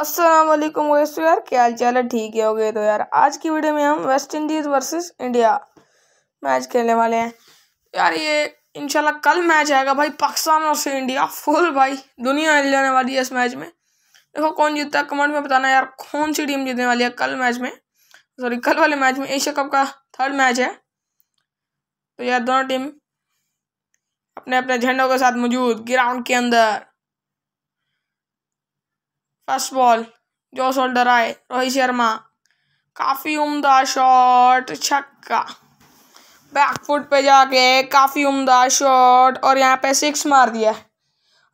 असलम वैसे तो यार क्या हाल चाल है ठीक है हो गए तो यार आज की वीडियो में हम West Indies versus India match खेलने वाले हैं यार ये इनशाला कल मैच आएगा भाई पाकिस्तान और इंडिया फुल भाई दुनिया जाने वाली है इस मैच में देखो कौन जीतता है कमेंट में बताना यार कौन सी टीम जीतने वाली है कल मैच में सॉरी कल वाले मैच में एशिया कप का थर्ड मैच है तो यार दोनों टीम अपने अपने झंडों के साथ मौजूद ग्राउंड के अंदर फर्स्ट बॉल जो शोल्डर आए रोहित शर्मा काफ़ी उम्दा शॉट छक्का बैकफुट पे जाके काफ़ी उम्दा शॉट और यहाँ पे सिक्स मार दिया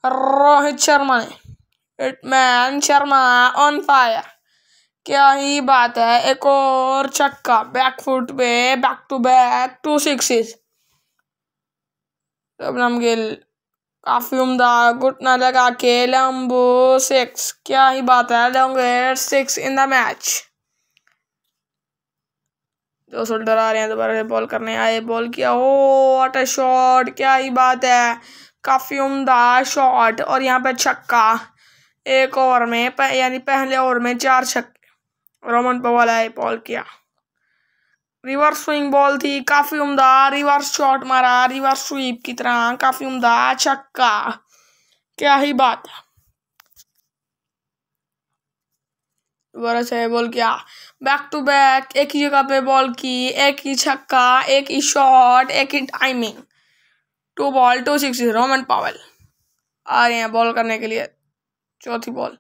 रोहित शर्मा ने इटमैन शर्मा ऑन फायर क्या ही बात है एक और छक्का बैक फुट पे back to back two six Shubman Gill काफ़ी उम्दा घुटना लगा के लंबू सिक्स क्या ही बात है longer six in the match दो शोल्डर आ रहे हैं दोबारा से बॉल करने आए बॉल किया ओ वाट अ शॉट क्या ही बात है काफ़ी उम्दा शॉट और यहाँ पे छक्का एक ओवर में यानी पहले ओवर में चार छक्के रोमन पवाल आए बॉल किया रिवर्स स्विंग बॉल थी काफ़ी उम्दा रिवर्स शॉट मारा रिवर्स स्वीप की तरह काफ़ी उम्दा छक्का क्या ही बात है वर्ष है बॉल क्या बैक टू बैक एक ही जगह पे बॉल की एक ही छक्का एक ही शॉट एक ही timing two ball two six Rovman Powell आ रहे हैं बॉल करने के लिए चौथी बॉल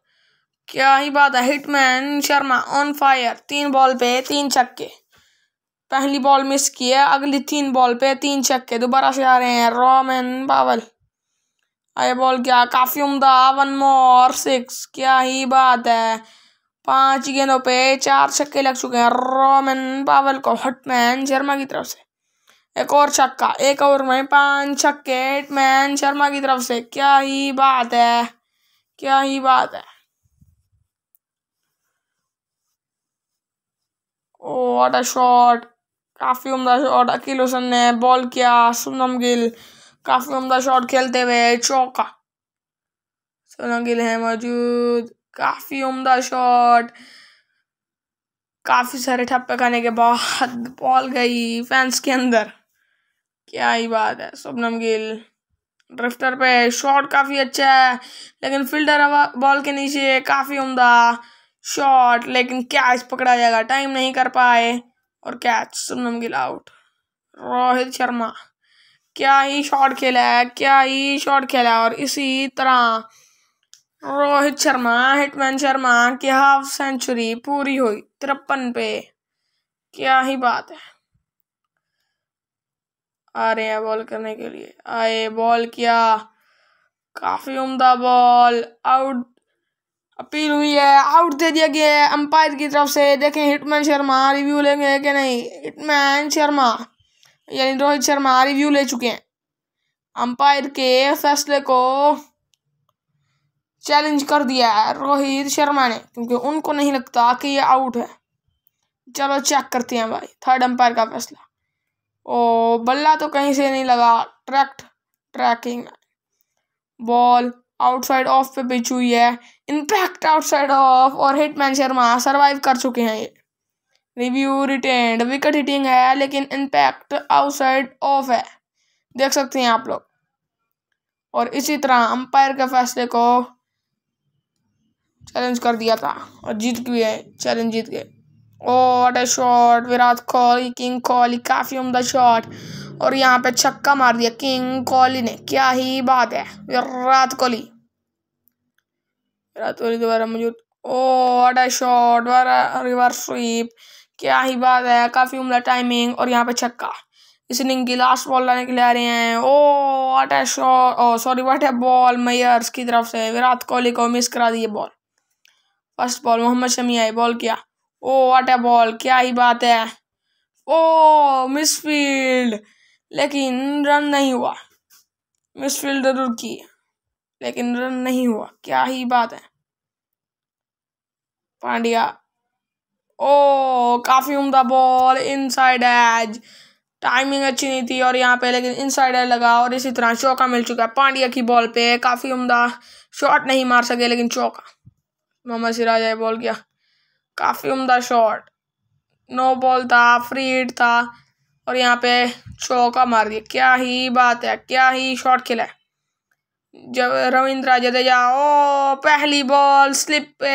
क्या ही बात है हिटमैन शर्मा ऑन फायर तीन बॉल पे तीन छक्के पहली बॉल मिस की है अगली तीन बॉल पे तीन छक्के दोबारा से आ रहे हैं रोमन पावल आई बॉल क्या काफ़ी उमदा वन मोर सिक्स क्या ही बात है पांच गेंदों पे चार छक्के लग चुके हैं रोमन पावल को हटमैन शर्मा की तरफ से एक और छक्का एक ओवर में पांच छक्के हटमैन शर्मा की तरफ से क्या ही बात है क्या ही बात है ओ व्हाट अ शॉट काफ़ी उम्दा शॉट अकील हुसन ने बॉल किया सुनम गिल काफ़ी उम्दा शॉट खेलते हुए चौका सुनम गिल है मौजूद काफ़ी उम्दा शॉट काफ़ी सारे ठप्पे खाने के बाद बॉल गई फैंस के अंदर क्या ही बात है सोनम गिल ड्रिफ्टर पे शॉट काफ़ी अच्छा है लेकिन फील्डर बॉल के नीचे काफ़ी उम्दा शॉट लेकिन कैच पकड़ा जाएगा टाइम नहीं कर पाए और कैच सुनम गिल आउट रोहित शर्मा क्या ही शॉट खेला है क्या ही शॉट खेला है और इसी तरह रोहित शर्मा हिटमैन शर्मा की हाफ सेंचुरी पूरी हुई तिरपन पे क्या ही बात है आ रहे हैं बॉल करने के लिए आए बॉल किया काफी उम्दा बॉल आउट अपील हुई है आउट दे दिया गया है अंपायर की तरफ से देखें हिटमैन शर्मा रिव्यू लेंगे कि नहीं हिटमैन शर्मा यानी रोहित शर्मा रिव्यू ले चुके हैं अंपायर के फैसले को चैलेंज कर दिया है रोहित शर्मा ने क्योंकि उनको नहीं लगता कि ये आउट है चलो चेक करते हैं भाई थर्ड अंपायर का फैसला ओ बल्ला तो कहीं से नहीं लगा track tracking ball outside off पे बिच हुई है इम्पैक्ट आउटसाइड ऑफ और हिटमैन शर्मा सरवाइव कर चुके हैं ये रिव्यू रिटेंड विकेट हिटिंग है लेकिन इम्पैक्ट आउटसाइड ऑफ है देख सकते हैं आप लोग और इसी तरह अंपायर के फैसले को चैलेंज कर दिया था और जीत गए चैलेंज जीत गए oh what a shot Virat Kohli king Kohli काफ़ी उमदा शॉट और यहाँ पे छक्का मार दिया किंग कोहली ने क्या ही बात है विराट कोहली विराट कोहली दोबारा मौजूद oh what a shot reverse sweep क्या ही बात है काफ़ी उमला टाइमिंग और यहाँ पे छक्का इस इनिंग की लास्ट बॉल लाने के लिए आ रहे हैं ओ वाट है शॉट ओ सॉरी वट है बॉल मैयर्स की तरफ से विराट कोहली को मिस करा दी ball first ball Mohammed Shami आई बॉल किया ओ वाट है बॉल क्या ही बात है ओ फील्ड लेकिन रन नहीं हुआ मिसफील्ड जरूर की लेकिन रन नहीं हुआ क्या ही बात है पांड्या ओ काफ़ी उमदा बॉल इनसाइड एज टाइमिंग अच्छी नहीं थी और यहाँ पे लेकिन इनसाइड एज लगा और इसी तरह चौका मिल चुका है पांड्या की बॉल पे काफ़ी उमदा शॉट नहीं मार सके लेकिन चौका मोहम्मद सिराज बॉल किया काफ़ी उमदा शॉट नो बॉल था फ्री हिट था और यहाँ पे चौका मार दिया क्या ही बात है क्या ही शॉट खेला है जब रविंद्र जडेजा ओ पहली बॉल स्लिप पे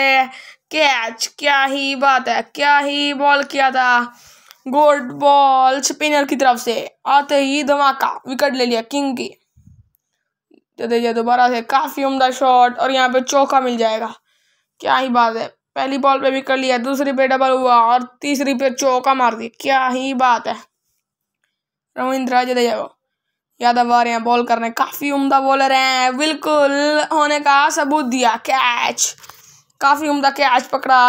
कैच क्या ही बात है क्या ही बॉल किया था गोल्ड बॉल स्पिनर की तरफ से आते ही धमाका विकेट ले लिया किंग की जडेजा दोबारा से काफ़ी उम्दा शॉट और यहाँ पे चौका मिल जाएगा क्या ही बात है पहली बॉल पे विकेट लिया दूसरी पे डबल हुआ और तीसरी पे चौका मार दिया क्या ही बात है रविंद्र जडेजा यादव आ रहे हैं बॉल करने काफ़ी उम्दा बॉलर हैं बिल्कुल होने का सबूत दिया कैच काफ़ी उम्दा कैच पकड़ा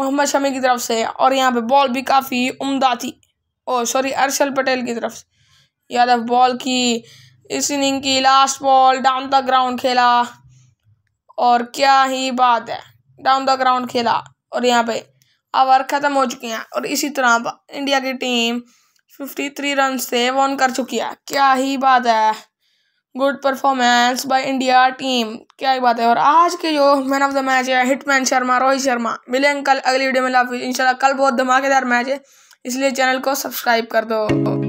मोहम्मद शमी की तरफ से और यहाँ पे बॉल भी काफ़ी उम्दा थी ओ सॉरी अर्शल पटेल की तरफ से यादव बॉल की इस इनिंग की last ball down the ground खेला और क्या ही बात है डाउन द ग्राउंड खेला और यहाँ पे आवर ख़त्म हो चुके हैं और इसी तरह इंडिया की टीम फिफ्टी थ्री रन से वन कर चुकी है क्या ही बात है good performance by India team क्या ही बात है और आज के जो मैन ऑफ द मैच है हिटमैन शर्मा रोहित शर्मा मिले कल अगली वीडियो में इंशाल्लाह कल बहुत धमाकेदार मैच है इसलिए चैनल को सब्सक्राइब कर दो